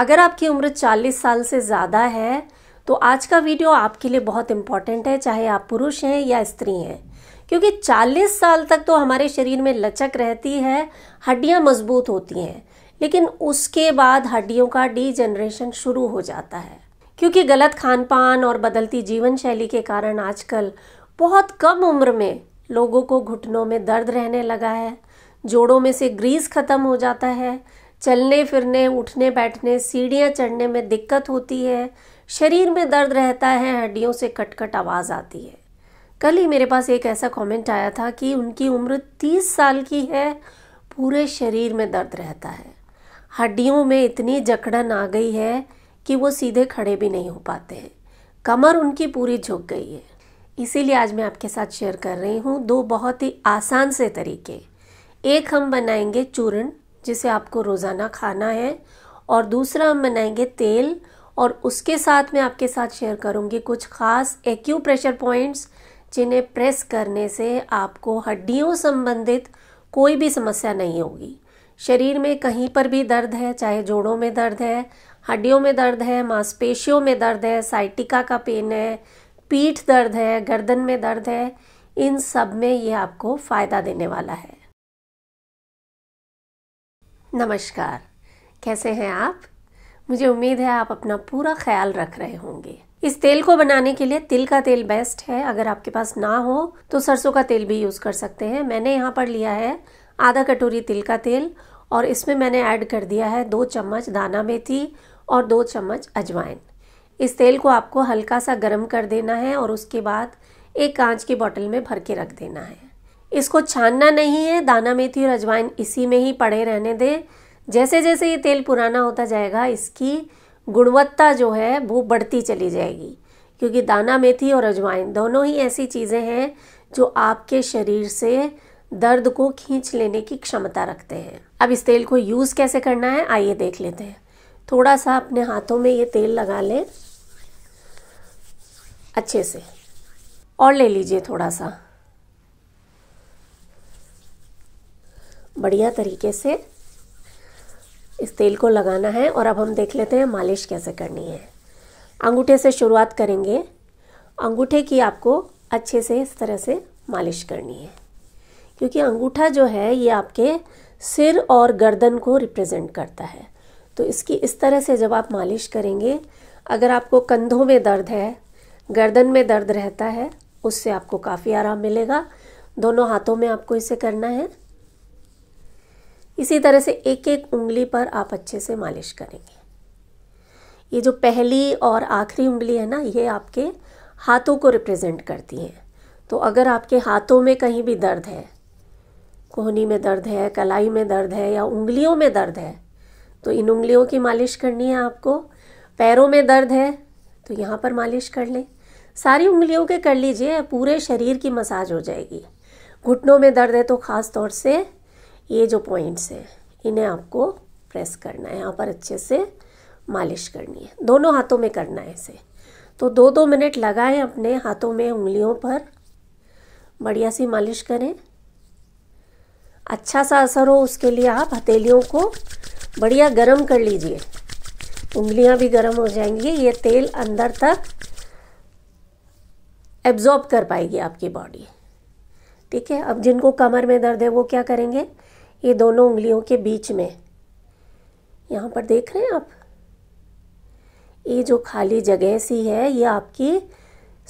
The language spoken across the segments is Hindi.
अगर आपकी उम्र 40 साल से ज़्यादा है तो आज का वीडियो आपके लिए बहुत इम्पॉर्टेंट है चाहे आप पुरुष हैं या स्त्री हैं क्योंकि 40 साल तक तो हमारे शरीर में लचक रहती है हड्डियाँ मजबूत होती हैं लेकिन उसके बाद हड्डियों का जनरेशन शुरू हो जाता है क्योंकि गलत खान पान और बदलती जीवन शैली के कारण आजकल बहुत कम उम्र में लोगों को घुटनों में दर्द रहने लगा है जोड़ों में से ग्रीस खत्म हो जाता है चलने फिरने उठने बैठने सीढ़ियाँ चढ़ने में दिक्कत होती है शरीर में दर्द रहता है हड्डियों से कटकट आवाज़ आती है कल ही मेरे पास एक ऐसा कमेंट आया था कि उनकी उम्र तीस साल की है पूरे शरीर में दर्द रहता है हड्डियों में इतनी जकड़न आ गई है कि वो सीधे खड़े भी नहीं हो पाते हैं कमर उनकी पूरी झुक गई है इसीलिए आज मैं आपके साथ शेयर कर रही हूँ दो बहुत ही आसान से तरीके एक हम बनाएंगे चूर्ण जिसे आपको रोज़ाना खाना है और दूसरा हम बनाएंगे तेल और उसके साथ मैं आपके साथ शेयर करूंगी कुछ खास एक्यू प्रेशर पॉइंट्स जिन्हें प्रेस करने से आपको हड्डियों संबंधित कोई भी समस्या नहीं होगी शरीर में कहीं पर भी दर्द है चाहे जोड़ों में दर्द है हड्डियों में दर्द है मांसपेशियों में दर्द है साइटिका का पेन है पीठ दर्द है गर्दन में दर्द है इन सब में ये आपको फ़ायदा देने वाला है नमस्कार कैसे हैं आप मुझे उम्मीद है आप अपना पूरा ख्याल रख रहे होंगे इस तेल को बनाने के लिए तिल का तेल बेस्ट है अगर आपके पास ना हो तो सरसों का तेल भी यूज़ कर सकते हैं मैंने यहाँ पर लिया है आधा कटोरी तिल का तेल और इसमें मैंने ऐड कर दिया है दो चम्मच दाना मेथी और दो चम्मच अजवाइन इस तेल को आपको हल्का सा गर्म कर देना है और उसके बाद एक कांच की बॉटल में भर के रख देना है इसको छानना नहीं है दाना मेथी और अजवाइन इसी में ही पड़े रहने दें जैसे जैसे ये तेल पुराना होता जाएगा इसकी गुणवत्ता जो है वो बढ़ती चली जाएगी क्योंकि दाना मेथी और अजवाइन दोनों ही ऐसी चीज़ें हैं जो आपके शरीर से दर्द को खींच लेने की क्षमता रखते हैं अब इस तेल को यूज़ कैसे करना है आइए देख लेते हैं थोड़ा सा अपने हाथों में ये तेल लगा लें अच्छे से और ले लीजिए थोड़ा सा बढ़िया तरीके से इस तेल को लगाना है और अब हम देख लेते हैं मालिश कैसे करनी है अंगूठे से शुरुआत करेंगे अंगूठे की आपको अच्छे से इस तरह से मालिश करनी है क्योंकि अंगूठा जो है ये आपके सिर और गर्दन को रिप्रेजेंट करता है तो इसकी इस तरह से जब आप मालिश करेंगे अगर आपको कंधों में दर्द है गर्दन में दर्द रहता है उससे आपको काफ़ी आराम मिलेगा दोनों हाथों में आपको इसे करना है इसी तरह से एक एक उंगली पर आप अच्छे से मालिश करेंगे ये जो पहली और आखिरी उंगली है ना ये आपके हाथों को रिप्रेजेंट करती हैं तो अगर आपके हाथों में कहीं भी दर्द है कोहनी में दर्द है कलाई में दर्द है या उंगलियों में दर्द है तो इन उंगलियों की मालिश करनी है आपको पैरों में दर्द है तो यहाँ पर मालिश कर लें सारी उंगलियों के कर लीजिए पूरे शरीर की मसाज हो जाएगी घुटनों में दर्द है तो ख़ास तौर से ये जो पॉइंट्स हैं इन्हें आपको प्रेस करना है यहाँ पर अच्छे से मालिश करनी है दोनों हाथों में करना है इसे तो दो दो मिनट लगाएं अपने हाथों में उंगलियों पर बढ़िया सी मालिश करें अच्छा सा असर हो उसके लिए आप हथेलियों को बढ़िया गर्म कर लीजिए उंगलियां भी गर्म हो जाएंगी ये तेल अंदर तक एब्जॉर्ब कर पाएगी आपकी बॉडी ठीक है अब जिनको कमर में दर्द है वो क्या करेंगे ये दोनों उंगलियों के बीच में यहाँ पर देख रहे हैं आप ये जो खाली जगह सी है ये आपकी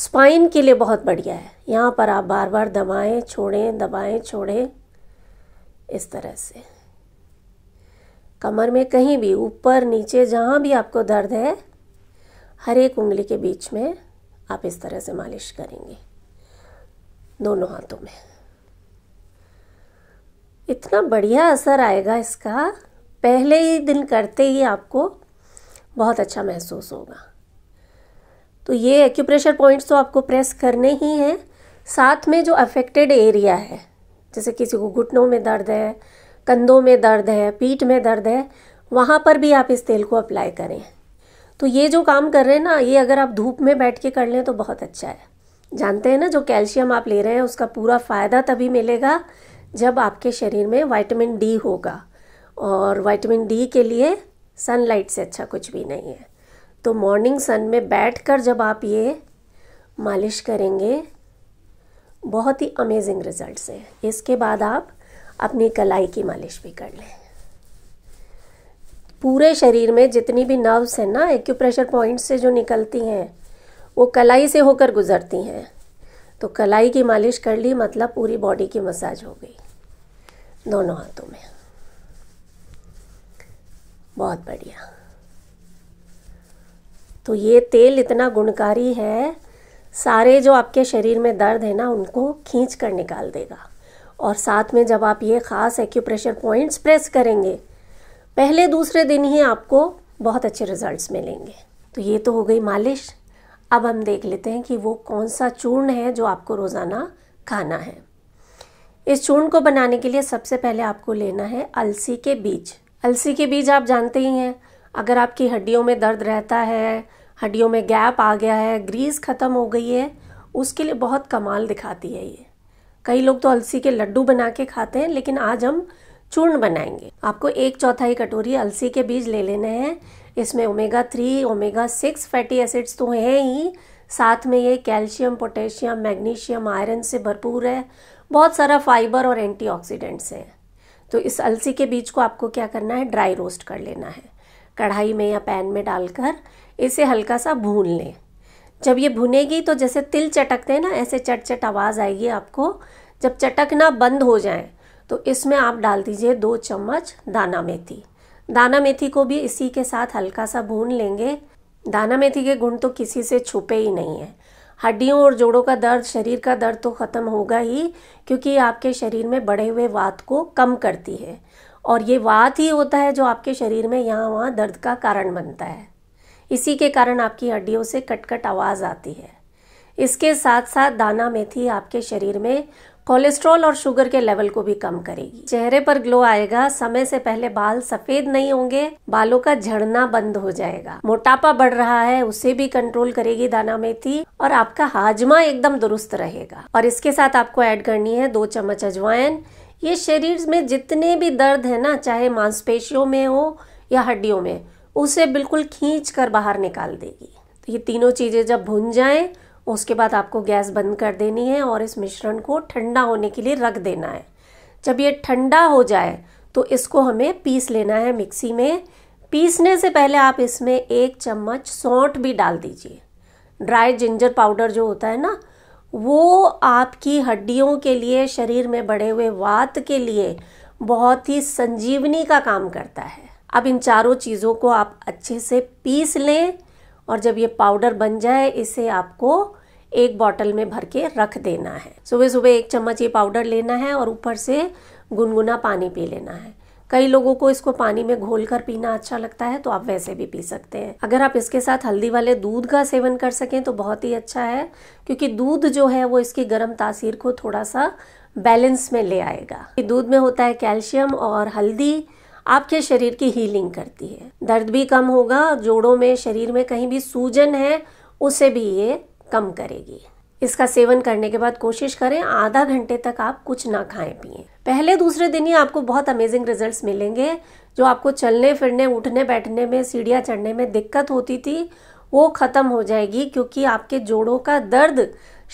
स्पाइन के लिए बहुत बढ़िया है यहाँ पर आप बार बार दबाएं छोड़ें दबाएं छोड़ें इस तरह से कमर में कहीं भी ऊपर नीचे जहाँ भी आपको दर्द है हर एक उंगली के बीच में आप इस तरह से मालिश करेंगे दोनों हाथों में इतना बढ़िया असर आएगा इसका पहले ही दिन करते ही आपको बहुत अच्छा महसूस होगा तो ये एक्यूप्रेशर पॉइंट्स तो आपको प्रेस करने ही हैं साथ में जो अफेक्टेड एरिया है जैसे किसी को घुटनों में दर्द है कंधों में दर्द है पीठ में दर्द है वहाँ पर भी आप इस तेल को अप्लाई करें तो ये जो काम कर रहे हैं ना ये अगर आप धूप में बैठ के कर लें तो बहुत अच्छा है जानते हैं ना जो कैल्शियम आप ले रहे हैं उसका पूरा फ़ायदा तभी मिलेगा जब आपके शरीर में वाइटामिन डी होगा और वाइटामिन डी के लिए सनलाइट से अच्छा कुछ भी नहीं है तो मॉर्निंग सन में बैठकर जब आप ये मालिश करेंगे बहुत ही अमेजिंग रिजल्ट है इसके बाद आप अपनी कलाई की मालिश भी कर लें पूरे शरीर में जितनी भी नर्व्स हैं ना एक्यूप्रेशर पॉइंट से जो निकलती हैं वो कलाई से होकर गुजरती हैं तो कलाई की मालिश कर ली मतलब पूरी बॉडी की मसाज हो गई दोनों हाथों में बहुत बढ़िया तो ये तेल इतना गुणकारी है सारे जो आपके शरीर में दर्द है ना उनको खींच कर निकाल देगा और साथ में जब आप ये ख़ास एक्यूप्रेशर पॉइंट्स प्रेस करेंगे पहले दूसरे दिन ही आपको बहुत अच्छे रिजल्ट्स मिलेंगे तो ये तो हो गई मालिश अब हम देख लेते हैं कि वो कौन सा चूर्ण है जो आपको रोज़ाना खाना है इस चूर्ण को बनाने के लिए सबसे पहले आपको लेना है अलसी के बीज अलसी के बीज आप जानते ही हैं अगर आपकी हड्डियों में दर्द रहता है हड्डियों में गैप आ गया है ग्रीस ख़त्म हो गई है उसके लिए बहुत कमाल दिखाती है ये कई लोग तो अलसी के लड्डू बना के खाते हैं लेकिन आज हम चूर्ण बनाएंगे आपको एक चौथाई कटोरी अलसी के बीज ले लेने हैं इसमें omega three omega six fatty acids तो हैं ही साथ में ये कैल्शियम पोटेशियम मैग्नीशियम आयरन से भरपूर है बहुत सारा फाइबर और एंटीऑक्सीडेंट्स हैं तो इस अलसी के बीज को आपको क्या करना है ड्राई रोस्ट कर लेना है कढ़ाई में या पैन में डालकर इसे हल्का सा भून लें जब ये भुनेगी तो जैसे तिल चटकते हैं ना ऐसे चट चट आवाज़ आएगी आपको जब चटकना बंद हो जाए तो इसमें आप डाल दीजिए दो चम्मच दाना मेथी दाना मेथी को भी इसी के साथ हल्का सा भून लेंगे दाना मेथी के गुण तो किसी से छुपे ही नहीं है हड्डियों और जोड़ों का दर्द शरीर का दर्द तो ख़त्म होगा ही क्योंकि ये आपके शरीर में बढ़े हुए वात को कम करती है और ये वात ही होता है जो आपके शरीर में यहाँ वहाँ दर्द का कारण बनता है इसी के कारण आपकी हड्डियों से कटकट आवाज़ आती है इसके साथ साथ दाना मेथी आपके शरीर में कोलेस्ट्रॉल और शुगर के लेवल को भी कम करेगी चेहरे पर ग्लो आएगा समय से पहले बाल सफेद नहीं होंगे बालों का झड़ना बंद हो जाएगा मोटापा बढ़ रहा है उसे भी कंट्रोल करेगी दाना मेथी और आपका हाजमा एकदम दुरुस्त रहेगा और इसके साथ आपको ऐड करनी है दो चम्मच अजवाइन ये शरीर में जितने भी दर्द है ना चाहे मांसपेशियों में हो या हड्डियों में उसे बिल्कुल खींच कर बाहर निकाल देगी तो ये तीनों चीज़ें जब भुन जाएं उसके बाद आपको गैस बंद कर देनी है और इस मिश्रण को ठंडा होने के लिए रख देना है जब ये ठंडा हो जाए तो इसको हमें पीस लेना है मिक्सी में पीसने से पहले आप इसमें एक चम्मच सौंठ भी डाल दीजिए ड्राई जिंजर पाउडर जो होता है ना वो आपकी हड्डियों के लिए शरीर में बढ़े हुए वात के लिए बहुत ही संजीवनी का काम करता है अब इन चारों चीज़ों को आप अच्छे से पीस लें और जब ये पाउडर बन जाए इसे आपको एक बॉटल में भर के रख देना है सुबह सुबह एक चम्मच ये पाउडर लेना है और ऊपर से गुनगुना पानी पी लेना है कई लोगों को इसको पानी में घोल कर पीना अच्छा लगता है तो आप वैसे भी पी सकते हैं अगर आप इसके साथ हल्दी वाले दूध का सेवन कर सकें तो बहुत ही अच्छा है क्योंकि दूध जो है वो इसकी गर्म तासीर को थोड़ा सा बैलेंस में ले आएगा दूध में होता है कैल्शियम और हल्दी आपके शरीर की हीलिंग करती है दर्द भी कम होगा जोड़ों में शरीर में कहीं भी सूजन है उसे भी ये कम करेगी इसका सेवन करने के बाद कोशिश करें आधा घंटे तक आप कुछ ना खाएं पिए पहले दूसरे दिन ही आपको बहुत अमेजिंग रिजल्ट्स मिलेंगे जो आपको चलने फिरने उठने बैठने में सीढ़ियाँ चढ़ने में दिक्कत होती थी वो ख़त्म हो जाएगी क्योंकि आपके जोड़ों का दर्द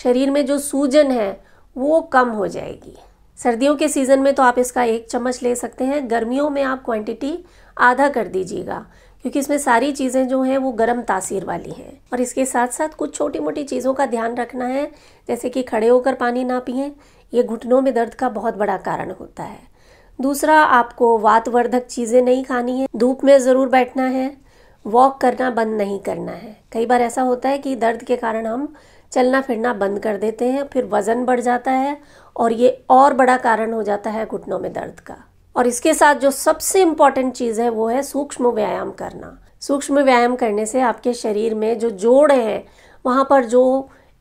शरीर में जो सूजन है वो कम हो जाएगी सर्दियों के सीज़न में तो आप इसका एक चम्मच ले सकते हैं गर्मियों में आप क्वांटिटी आधा कर दीजिएगा क्योंकि इसमें सारी चीज़ें जो हैं वो गर्म तासीर वाली हैं और इसके साथ साथ कुछ छोटी मोटी चीज़ों का ध्यान रखना है जैसे कि खड़े होकर पानी ना पिए ये घुटनों में दर्द का बहुत बड़ा कारण होता है दूसरा आपको वातवर्धक चीज़ें नहीं खानी है धूप में ज़रूर बैठना है वॉक करना बंद नहीं करना है कई बार ऐसा होता है कि दर्द के कारण हम चलना फिरना बंद कर देते हैं फिर वज़न बढ़ जाता है और ये और बड़ा कारण हो जाता है घुटनों में दर्द का और इसके साथ जो सबसे इम्पोर्टेंट चीज़ है वो है सूक्ष्म व्यायाम करना सूक्ष्म व्यायाम करने से आपके शरीर में जो जोड़ है वहां पर जो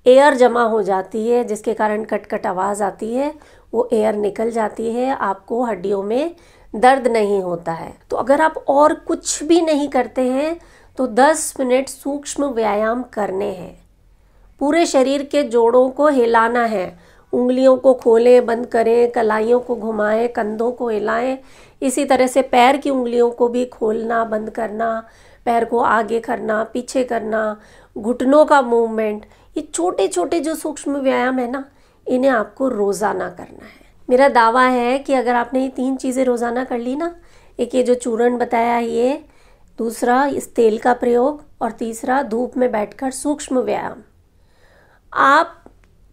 एयर जमा हो जाती है जिसके कारण कटकट आवाज़ आती है वो एयर निकल जाती है आपको हड्डियों में दर्द नहीं होता है तो अगर आप और कुछ भी नहीं करते हैं तो 10 मिनट सूक्ष्म व्यायाम करने हैं पूरे शरीर के जोड़ों को हिलाना है उंगलियों को खोलें बंद करें कलाइयों को घुमाएं कंधों को हिलाएं इसी तरह से पैर की उंगलियों को भी खोलना बंद करना पैर को आगे करना पीछे करना घुटनों का मूवमेंट ये छोटे छोटे जो सूक्ष्म व्यायाम है ना इन्हें आपको रोज़ाना करना है मेरा दावा है कि अगर आपने ये तीन चीज़ें रोज़ाना कर ली ना एक ये जो चूर्ण बताया ये दूसरा इस तेल का प्रयोग और तीसरा धूप में बैठकर सूक्ष्म व्यायाम आप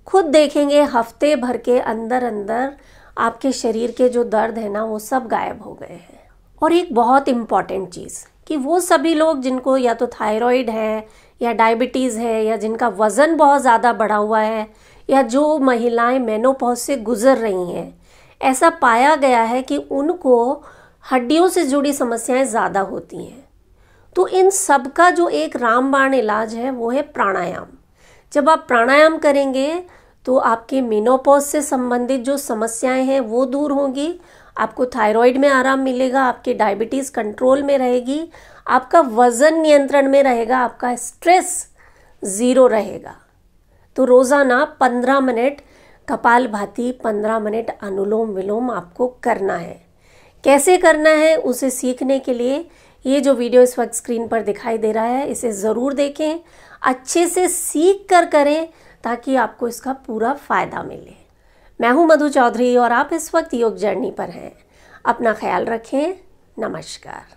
खुद देखेंगे हफ्ते भर के अंदर अंदर आपके शरीर के जो दर्द है ना वो सब गायब हो गए हैं और एक बहुत इम्पॉर्टेंट चीज़ कि वो सभी लोग जिनको या तो थायराइड है या डायबिटीज़ है या जिनका वज़न बहुत ज़्यादा बढ़ा हुआ है या जो महिलाएं मेनोपॉज से गुजर रही हैं ऐसा पाया गया है कि उनको हड्डियों से जुड़ी समस्याएं ज़्यादा होती हैं तो इन सब का जो एक रामबाण इलाज है वो है प्राणायाम जब आप प्राणायाम करेंगे तो आपके मेनोपॉज से संबंधित जो समस्याएं हैं वो दूर होंगी आपको थायराइड में आराम मिलेगा आपके डायबिटीज़ कंट्रोल में रहेगी आपका वज़न नियंत्रण में रहेगा आपका स्ट्रेस ज़ीरो रहेगा तो रोज़ाना पंद्रह मिनट कपाल भाती पंद्रह मिनट अनुलोम विलोम आपको करना है कैसे करना है उसे सीखने के लिए ये जो वीडियो इस वक्त स्क्रीन पर दिखाई दे रहा है इसे ज़रूर देखें अच्छे से सीख कर करें ताकि आपको इसका पूरा फ़ायदा मिले मैं हूं मधु चौधरी और आप इस वक्त योग जर्नी पर हैं अपना ख्याल रखें नमस्कार